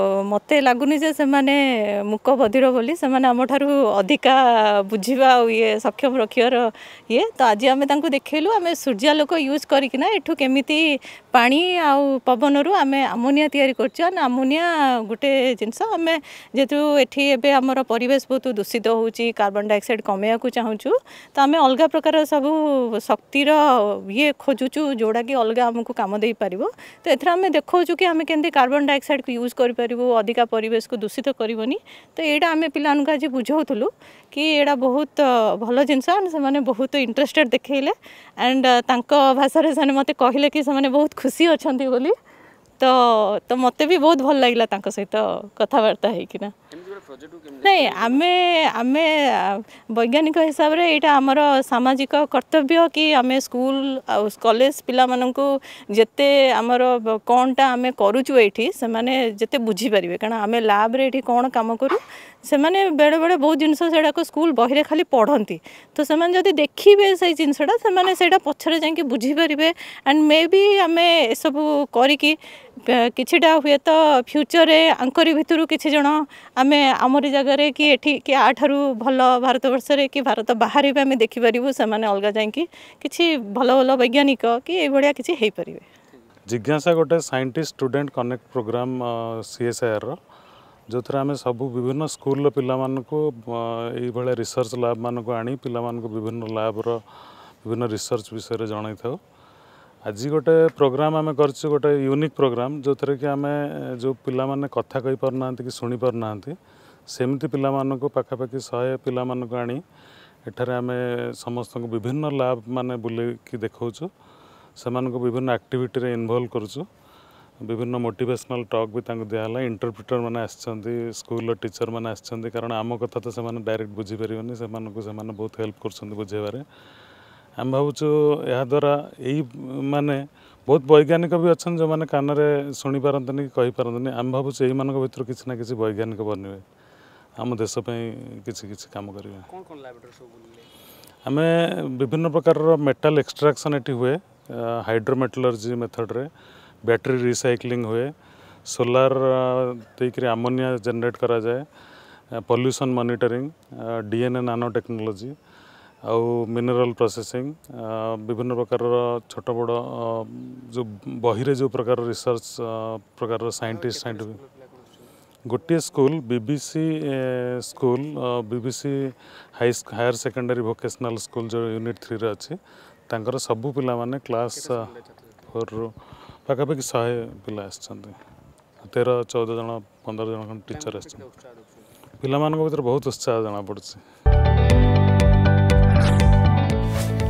मत लगुनि से माने मुक बधिर बोली से माने ठार् अधिका बुझा ये सक्षम रखियार ये तो आज आम देखल आम सूर्या लोक यूज करना यू केमी पा आवन रु आम आमोनिया तैयारी करमोनिया गोटे जिनस आम जेहेतु ये एवं आम परेश बहुत दूषित होबन डाइअक्साइड कमे चाहूँ तो आम अलग प्रकार सब शक्तिर ये खोजुचु जोड़ा कि अलग आमको कम दे पार तो ये आम देखा कि आम के कार्बन डाइअक्साइड को यूज कर କରିପାରିବୁ ଅଧିକା ପରିବେଶକୁ ଦୂଷିତ କରିବନି ତ ଏଇଟା ଆମେ ପିଲାମାନଙ୍କୁ ଆଜି ବୁଝାଉଥିଲୁ କି ଏଇଟା ବହୁତ ଭଲ ଜିନିଷ ଆଣ୍ଡ ସେମାନେ ବହୁତ ଇଣ୍ଟରେଷ୍ଟେଡ଼ ଦେଖେଇଲେ ଆଣ୍ଡ ତାଙ୍କ ଭାଷାରେ ସେମାନେ ମୋତେ କହିଲେ କି ସେମାନେ ବହୁତ ଖୁସି ଅଛନ୍ତି ବୋଲି ତ ତ ମୋତେ ବି ବହୁତ ଭଲ ଲାଗିଲା ତାଙ୍କ ସହିତ କଥାବାର୍ତ୍ତା ହେଇକିନା ନାଇଁ ଆମେ ଆମେ ବୈଜ୍ଞାନିକ ହିସାବରେ ଏଇଟା ଆମର ସାମାଜିକ କର୍ତ୍ତବ୍ୟ କି ଆମେ ସ୍କୁଲ ଆଉ କଲେଜ ପିଲାମାନଙ୍କୁ ଯେତେ ଆମର କ'ଣଟା ଆମେ କରୁଛୁ ଏଇଠି ସେମାନେ ଯେତେ ବୁଝିପାରିବେ କାରଣ ଆମେ ଲ୍ୟାବ୍ରେ ଏଠି କ'ଣ କାମ କରୁ ସେମାନେ ବେଳେବେଳେ ବହୁତ ଜିନିଷ ସେଗୁଡ଼ାକ ସ୍କୁଲ ବହିରେ ଖାଲି ପଢ଼ନ୍ତି ତ ସେମାନେ ଯଦି ଦେଖିବେ ସେଇ ଜିନିଷଟା ସେମାନେ ସେଇଟା ପଛରେ ଯାଇକି ବୁଝିପାରିବେ ଆଣ୍ଡ ମେ ବି ଆମେ ଏସବୁ କରିକି କିଛିଟା ହୁଏତ ଫ୍ୟୁଚର୍ରେ ଆଙ୍କରି ଭିତରୁ କିଛି ଜଣ ଆମେ ଆମରି ଜାଗାରେ କି ଏଠି କି ଆଠାରୁ ଭଲ ଭାରତବର୍ଷରେ କି ଭାରତ ବାହାରେ ବି ଆମେ ଦେଖିପାରିବୁ ସେମାନେ ଅଲଗା ଯାଇକି କିଛି ଭଲ ଭଲ ବୈଜ୍ଞାନିକ କି ଏଇଭଳିଆ କିଛି ହେଇପାରିବେ ଜିଜ୍ଞାସା ଗୋଟେ ସାଇଣ୍ଟିଷ୍ଟ ଷ୍ଟୁଡେଣ୍ଟ କନେକ୍ଟ ପ୍ରୋଗ୍ରାମ୍ ସିଏସ୍ଆଇଆର୍ର ଯେଉଁଥିରେ ଆମେ ସବୁ ବିଭିନ୍ନ ସ୍କୁଲର ପିଲାମାନଙ୍କୁ ଏଇଭଳିଆ ରିସର୍ଚ୍ଚ ଲ୍ୟାବ୍ମାନଙ୍କୁ ଆଣି ପିଲାମାନଙ୍କୁ ବିଭିନ୍ନ ଲ୍ୟାବ୍ର ବିଭିନ୍ନ ରିସର୍ଚ୍ଚ ବିଷୟରେ ଜଣାଇଥାଉ ଆଜି ଗୋଟେ ପ୍ରୋଗ୍ରାମ୍ ଆମେ କରିଛୁ ଗୋଟେ ୟୁନିକ୍ ପ୍ରୋଗ୍ରାମ୍ ଯେଉଁଥିରେ କି ଆମେ ଯେଉଁ ପିଲାମାନେ କଥା କହିପାରୁନାହାନ୍ତି କି ଶୁଣିପାରୁନାହାନ୍ତି ସେମିତି ପିଲାମାନଙ୍କୁ ପାଖାପାଖି ଶହେ ପିଲାମାନଙ୍କୁ ଆଣି ଏଠାରେ ଆମେ ସମସ୍ତଙ୍କୁ ବିଭିନ୍ନ ଲ୍ୟାବ୍ ମାନେ ବୁଲେଇକି ଦେଖାଉଛୁ ସେମାନଙ୍କୁ ବିଭିନ୍ନ ଆକ୍ଟିଭିଟିରେ ଇନଭଲ୍ଭ କରୁଛୁ ବିଭିନ୍ନ ମୋଟିଭେସନାଲ୍ ଟକ୍ ବି ତାଙ୍କୁ ଦିଆହେଲା ଇଣ୍ଟରପ୍ରିଟର୍ମାନେ ଆସିଛନ୍ତି ସ୍କୁଲର ଟିଚର୍ମାନେ ଆସିଛନ୍ତି କାରଣ ଆମ କଥା ତ ସେମାନେ ଡାଇରେକ୍ଟ ବୁଝିପାରିବେନି ସେମାନଙ୍କୁ ସେମାନେ ବହୁତ ହେଲ୍ପ କରୁଛନ୍ତି ବୁଝେଇବାରେ ଆମେ ଭାବୁଛୁ ଏହାଦ୍ୱାରା ଏଇ ମାନେ ବହୁତ ବୈଜ୍ଞାନିକ ବି ଅଛନ୍ତି ଯେଉଁମାନେ କାନରେ ଶୁଣିପାରନ୍ତିନି କି କହିପାରନ୍ତିନି ଆମେ ଭାବୁଛୁ ଏଇମାନଙ୍କ ଭିତରୁ କିଛି ନା କିଛି ବୈଜ୍ଞାନିକ ବନିବେ ଆମ ଦେଶ ପାଇଁ କିଛି କିଛି କାମ କରିବେ ଆମେ ବିଭିନ୍ନ ପ୍ରକାରର ମେଟାଲ ଏକ୍ସଟ୍ରାକ୍ସନ୍ ଏଠି ହୁଏ ହାଇଡ୍ରୋମେଟାଲୋଜି ମେଥଡ଼ରେ ବ୍ୟାଟେରୀ ରିସାଇକ୍ଲିଂ ହୁଏ ସୋଲାର ଦେଇକରି ଆମୋନିଆ ଜେନେରେଟ୍ କରାଯାଏ pollution monitoring DNA nano technology ଆଉ ମିନେରାଲ୍ ପ୍ରୋସେସିଂ ବିଭିନ୍ନ ପ୍ରକାରର ଛୋଟ ବଡ଼ ଯେଉଁ ବହିରେ ଯେଉଁ ପ୍ରକାର ରିସର୍ଚ୍ଚ ପ୍ରକାରର ସାଇଣ୍ଟିଷ୍ଟ ସାଇଣ୍ଟିଫିକ୍ ଗୋଟିଏ school BBC school BBC high higher secondary vocational school ଯେଉଁ ୟୁନିଟ୍ ଥ୍ରୀରେ ଅଛି ତାଙ୍କର ସବୁ ପିଲାମାନେ କ୍ଲାସ୍ ଫୋର୍ରୁ ପାଖାପାଖି ଶହେ ପିଲା ଆସିଛନ୍ତି ତେର ଚଉଦ ଜଣ ପନ୍ଦର ଜଣ ଖଣ୍ଡେ ଟିଚର୍ ଆସିଛନ୍ତି ପିଲାମାନଙ୍କ ଭିତରେ ବହୁତ ଉତ୍ସାହ ଜଣାପଡ଼ୁଛି